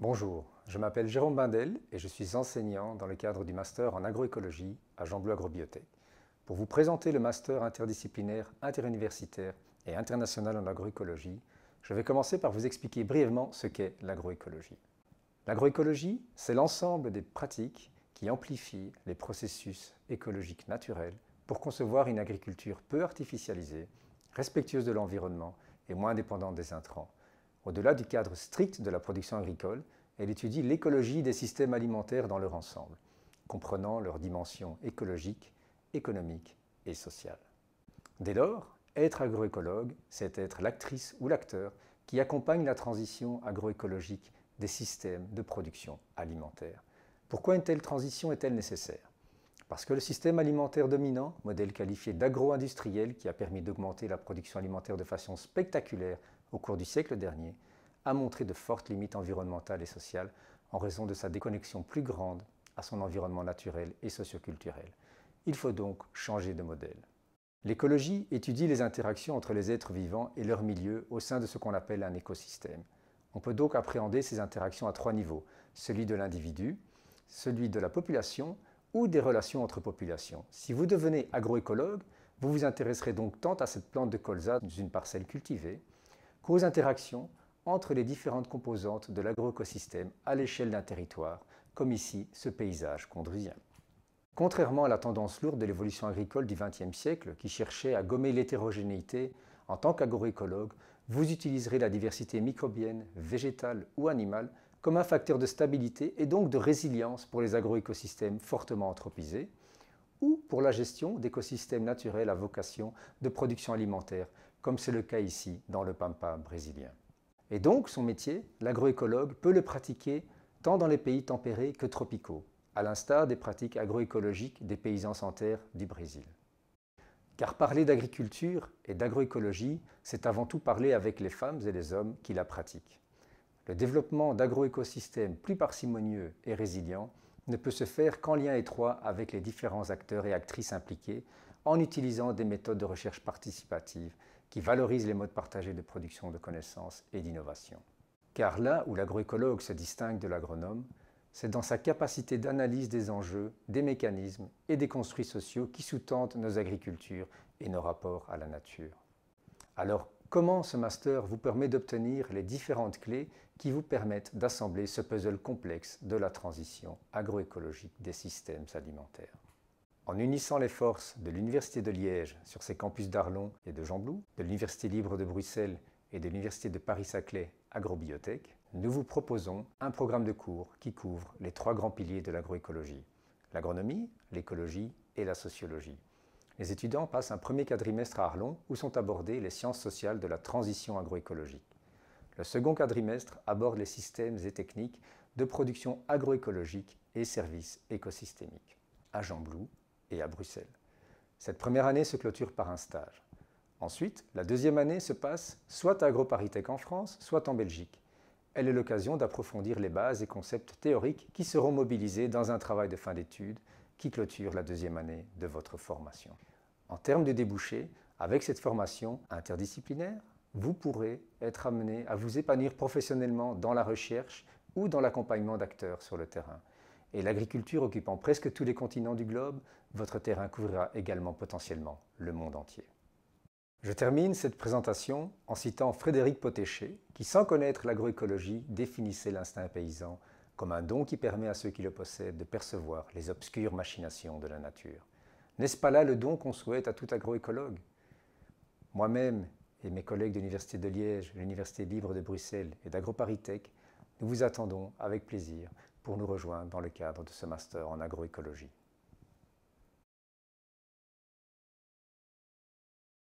Bonjour, je m'appelle Jérôme Bindel et je suis enseignant dans le cadre du master en agroécologie à Jean Bleu Agrobiotech. Pour vous présenter le master interdisciplinaire, interuniversitaire et international en agroécologie, je vais commencer par vous expliquer brièvement ce qu'est l'agroécologie. L'agroécologie, c'est l'ensemble des pratiques qui amplifient les processus écologiques naturels pour concevoir une agriculture peu artificialisée, respectueuse de l'environnement et moins dépendante des intrants au-delà du cadre strict de la production agricole, elle étudie l'écologie des systèmes alimentaires dans leur ensemble, comprenant leurs dimensions écologiques, économiques et sociales. Dès lors, être agroécologue, c'est être l'actrice ou l'acteur qui accompagne la transition agroécologique des systèmes de production alimentaire. Pourquoi une telle transition est-elle nécessaire Parce que le système alimentaire dominant, modèle qualifié d'agro-industriel qui a permis d'augmenter la production alimentaire de façon spectaculaire au cours du siècle dernier, a montré de fortes limites environnementales et sociales en raison de sa déconnexion plus grande à son environnement naturel et socioculturel. Il faut donc changer de modèle. L'écologie étudie les interactions entre les êtres vivants et leur milieu au sein de ce qu'on appelle un écosystème. On peut donc appréhender ces interactions à trois niveaux, celui de l'individu, celui de la population ou des relations entre populations. Si vous devenez agroécologue, vous vous intéresserez donc tant à cette plante de colza dans une parcelle cultivée qu'aux interactions entre les différentes composantes de l'agroécosystème à l'échelle d'un territoire, comme ici ce paysage condrusien. Contrairement à la tendance lourde de l'évolution agricole du XXe siècle, qui cherchait à gommer l'hétérogénéité, en tant qu'agroécologue, vous utiliserez la diversité microbienne, végétale ou animale comme un facteur de stabilité et donc de résilience pour les agroécosystèmes fortement anthropisés, ou pour la gestion d'écosystèmes naturels à vocation de production alimentaire, comme c'est le cas ici dans le Pampa brésilien. Et donc, son métier, l'agroécologue, peut le pratiquer tant dans les pays tempérés que tropicaux, à l'instar des pratiques agroécologiques des paysans sans terre du Brésil. Car parler d'agriculture et d'agroécologie, c'est avant tout parler avec les femmes et les hommes qui la pratiquent. Le développement d'agroécosystèmes plus parcimonieux et résilients ne peut se faire qu'en lien étroit avec les différents acteurs et actrices impliqués en utilisant des méthodes de recherche participative qui valorise les modes partagés de production de connaissances et d'innovation. Car là où l'agroécologue se distingue de l'agronome, c'est dans sa capacité d'analyse des enjeux, des mécanismes et des construits sociaux qui sous-tendent nos agricultures et nos rapports à la nature. Alors, comment ce master vous permet d'obtenir les différentes clés qui vous permettent d'assembler ce puzzle complexe de la transition agroécologique des systèmes alimentaires en unissant les forces de l'Université de Liège sur ses campus d'Arlon et de Jean-Blou, de l'Université libre de Bruxelles et de l'Université de Paris-Saclay Agrobiotech, nous vous proposons un programme de cours qui couvre les trois grands piliers de l'agroécologie, l'agronomie, l'écologie et la sociologie. Les étudiants passent un premier quadrimestre à Arlon où sont abordées les sciences sociales de la transition agroécologique. Le second quadrimestre aborde les systèmes et techniques de production agroécologique et services écosystémiques. À et à Bruxelles. Cette première année se clôture par un stage. Ensuite, la deuxième année se passe soit à AgroParisTech en France, soit en Belgique. Elle est l'occasion d'approfondir les bases et concepts théoriques qui seront mobilisés dans un travail de fin d'études qui clôture la deuxième année de votre formation. En termes de débouchés, avec cette formation interdisciplinaire, vous pourrez être amené à vous épanouir professionnellement dans la recherche ou dans l'accompagnement d'acteurs sur le terrain et l'agriculture occupant presque tous les continents du globe, votre terrain couvrira également potentiellement le monde entier. Je termine cette présentation en citant Frédéric Potéché, qui sans connaître l'agroécologie définissait l'instinct paysan comme un don qui permet à ceux qui le possèdent de percevoir les obscures machinations de la nature. N'est-ce pas là le don qu'on souhaite à tout agroécologue Moi-même et mes collègues de l'Université de Liège, l'Université libre de Bruxelles et d'AgroParisTech, nous vous attendons avec plaisir pour nous rejoindre dans le cadre de ce master en agroécologie.